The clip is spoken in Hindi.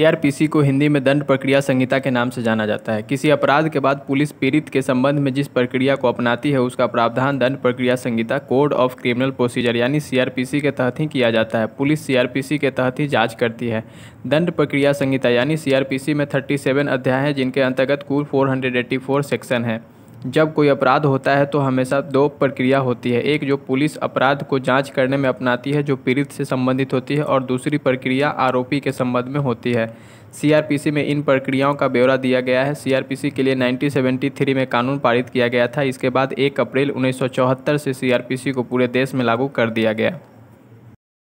सीआरपीसी को हिंदी में दंड प्रक्रिया संहिता के नाम से जाना जाता है किसी अपराध के बाद पुलिस पीड़ित के संबंध में जिस प्रक्रिया को अपनाती है उसका प्रावधान दंड प्रक्रिया संहिता कोड ऑफ क्रिमिनल प्रोसीजर यानी सीआरपीसी के तहत ही किया जाता है पुलिस सीआरपीसी के तहत ही जांच करती है दंड प्रक्रिया संहिता यानी सीआरपीसी में थर्टी अध्याय हैं जिनके अंतर्गत कुल फोर सेक्शन है जब कोई अपराध होता है तो हमेशा दो प्रक्रिया होती है एक जो पुलिस अपराध को जांच करने में अपनाती है जो पीड़ित से संबंधित होती है और दूसरी प्रक्रिया आरोपी के संबंध में होती है सीआरपीसी में इन प्रक्रियाओं का ब्यौरा दिया गया है सीआरपीसी के लिए 1973 में कानून पारित किया गया था इसके बाद 1 अप्रैल 1974 से सीआरपीसी को पूरे देश में लागू कर दिया गया